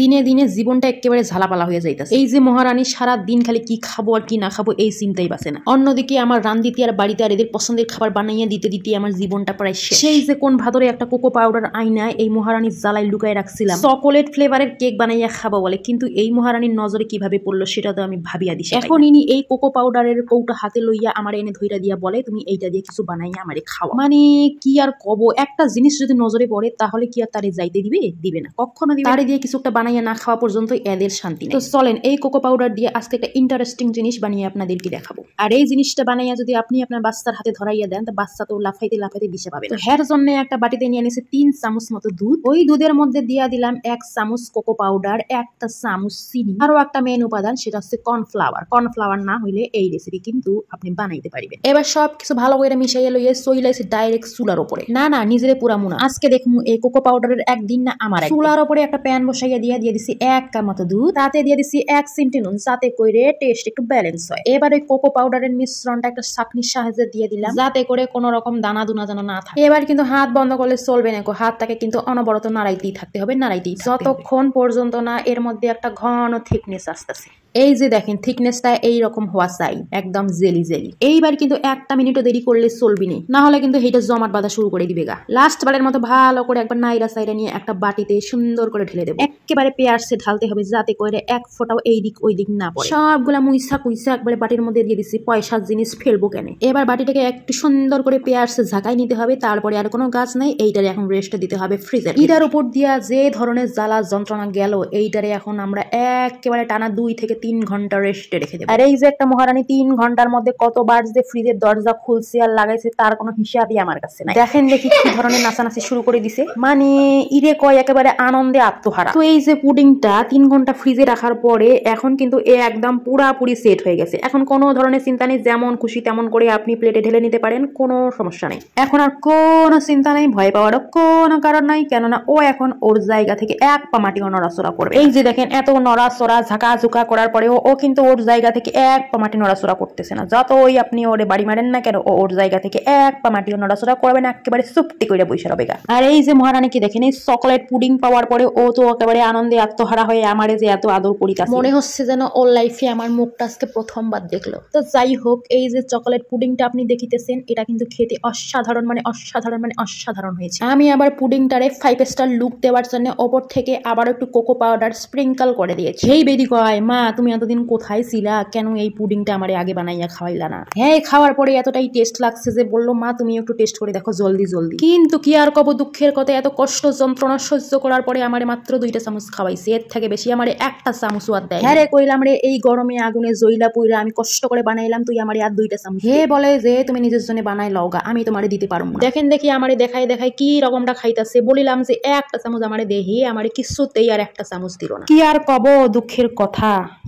দিনে দিনে জীবনটা একেবারে ঝালাপালা হয়ে যাইতেছে এই যে মহারানী সারা দিন খালি কি খাবো আর কি না খাবো এই চিন্তাই বাসে না অন্যদিকে আমার দিতে আর বাড়িতে আর এদের পছন্দের খাবার বানাইয়া দিতে দিতে আমার জীবনটা প্রায় সেই যে কোন ভাদরে একটা কোকো পাউডার আইনায় এই মহারানীর জ্বালায় লুকায় রাখছিলাম চকোলেট ফ্লেভারের কেক বানাইয়া খাবো বলে কিন্তু এই মহারানীর নজরে কিভাবে পড়লো সেটা তো আমি ভাবিয়া দিছি এখন ইনি এই কোকো পাউডারের কৌটা হাতে লইয়া আমার এনে ধইরা দিয়া বলে তুমি এইটা দিয়ে কিছু বানাইয়া আমারে খাও মানে কি আর কব একটা জিনিস যদি নজরে পড়ে তাহলে কি আর তারে যাইতে দিবে দিবে না কখনো দিবে তারে দিয়ে কিছু একটা বানাইয়া না খাওয়া পর্যন্ত এদের শান্তি তো চলেন এই কোকো পাউডার দিয়ে আজকে একটা ইন্টারেস্টিং জিনিস বানিয়ে আপনাদেরকে দেখাবো আর এই জিনিসটা বানাইয়া যদি আপনি আপনার বাচ্চার হাতে ধরাইয়া দেন তো বাচ্চা তো লাফাইতে লাফাইতে দিশে পাবে তো হ্যার জন্য একটা বাটিতে নিয়ে এনেছে তিন চামচ মতো দুধ ওই দুধের মধ্যে দিয়া দিলাম এক চামচ কোকো পাউডার একটা চামচ চিনি আরো একটা মেন উপাদান সেটা হচ্ছে কর্নফ্লাওয়ার কর্নফ্লাওয়ার না হইলে এই রেসিপি কিন্তু আপনি বানাইতে পারবেন এবার সবকিছু ভালো করে মিশাইয়া লইয়ে সইলাইছে ডাইরেক্ট চুলার উপরে না না নিজের পুরা মুনা আজকে দেখমু এই কোকো পাউডারের একদিন না আমার চুলার উপরে একটা প্যান বসাইয়া দিয়ে দিয়ে দিয়ে দিছি এক কাপ মতো দুধ তাতে দিয়ে দিছি এক চিমটি নুন যাতে করে টেস্ট একটু ব্যালেন্স হয় এবারে কোকো পাউডারের মিশ্রণটা একটা ছাকনির সাহায্যে দিয়ে দিলাম যাতে করে কোনো রকম দানা দুনা যেন না থাকে এবার কিন্তু হাত বন্ধ করলে চলবে না হাতটাকে কিন্তু অনবরত নাড়াইতেই থাকতে হবে নাড়াইতেই যতক্ষণ পর্যন্ত না এর মধ্যে একটা ঘন থিকনেস আসতেছে এই যে দেখেন থিকনেসটা এইরকম হওয়া চাই একদম জেলি জেলি এইবার কিন্তু একটা মিনিটও দেরি করলে চলবি নি না হলে কিন্তু এইটা জমাট বাঁধা শুরু করে দিবে গা লাস্ট বারের মতো ভালো করে একবার নাইরা সাইরা নিয়ে একটা বাটিতে সুন্দর করে ঢেলে দেবো একেবারে পেয়ারসে ঢালতে হবে যাতে করে এক ফোটাও এই দিক ওই দিক না পড়ে সবগুলা মুইসা কুইসা একবারে বাটির মধ্যে দিয়ে দিচ্ছি পয়সার জিনিস ফেলবো কেন এবার বাটিটাকে একটু সুন্দর করে পেয়ারসে ঝাঁকাই নিতে হবে তারপরে আর কোনো গাছ নাই এইটারে এখন রেস্ট দিতে হবে ফ্রিজে এটার উপর দিয়া যে ধরনের জ্বালা যন্ত্রণা গেল এইটারে এখন আমরা একেবারে টানা দুই থেকে তিন ঘন্টা রেস্টে রেখে দেবো আর এই যে একটা মহারানী তিন ঘন্টার মধ্যে কতবার যে ফ্রিজের দরজা খুলছে আর লাগাইছে তার কোনো হিসাবই আমার কাছে নাই দেখেন দেখি কি ধরনের নাচানাচি শুরু করে দিছে মানে ইরে কয় একেবারে আনন্দে আত্মহারা তো এই যে পুডিংটা তিন ঘন্টা ফ্রিজে রাখার পরে এখন কিন্তু এ একদম পুরাপুরি সেট হয়ে গেছে এখন কোনো ধরনের চিন্তা নেই যেমন খুশি তেমন করে আপনি প্লেটে ঢেলে নিতে পারেন কোনো সমস্যা নেই এখন আর কোনো চিন্তা নেই ভয় পাওয়ারও কোনো কারণ নাই কেননা ও এখন ওর জায়গা থেকে এক পা মাটিও নড়াচড়া করবে এই যে দেখেন এত নড়াচড়া ঝাঁকা ঝুঁকা করার পরে ও কিন্তু ওর জায়গা থেকে এক পা মাটি নড়াচড়া করতেছে না যত ওই আপনি ওরে বাড়ি মারেন না কেন ও ওর জায়গা থেকে এক পা মাটিও নড়াচড়া করবে না একেবারে সুপ্তি করে বসে রবে আর এই যে মহারানীকে দেখেন এই চকলেট পুডিং পাওয়ার পরে ও তো একেবারে আনন্দে আত্মহারা হয়ে আমারে যে এত আদর করিতা মনে হচ্ছে যেন ওর লাইফে আমার মুখটা আজকে প্রথমবার দেখলো তো যাই হোক এই যে চকলেট পুডিংটা আপনি দেখিতেছেন এটা কিন্তু খেতে অসাধারণ মানে অসাধারণ মানে অসাধারণ হয়েছে আমি আবার পুডিংটারে ফাইভ স্টার লুক দেওয়ার জন্য ওপর থেকে আবার একটু কোকো পাউডার স্প্রিঙ্কল করে দিয়েছি এই বেদি কয় মা তুমি এতদিন কোথায় ছিলা কেন এই পুডিংটা আমার আগে বানাইয়া খাওয়াইলা না হ্যাঁ খাওয়ার পরে এতটাই টেস্ট লাগছে যে বললো মা তুমি একটু টেস্ট করে দেখো জলদি জলদি কিন্তু কি আর কব দুঃখের কথা এত কষ্ট যন্ত্রণা সহ্য করার পরে আমারে মাত্র দুইটা চামচ খাওয়াইছে এর থেকে বেশি আমার একটা চামচ আর দেয় হ্যাঁ রে কইলাম রে এই গরমে আগুনে জইলা পুইরা আমি কষ্ট করে বানাইলাম তুই আমার আর দুইটা চামচ হে বলে যে তুমি নিজের জন্য বানাই লওগা আমি তোমারে দিতে পারবো দেখেন দেখি আমারে দেখায় দেখায় কি রকমটা খাইতাছে বলিলাম যে একটা চামচ আমারে দেহি আমারে কিছুতেই আর একটা চামচ দিল না কি আর কব দুঃখের কথা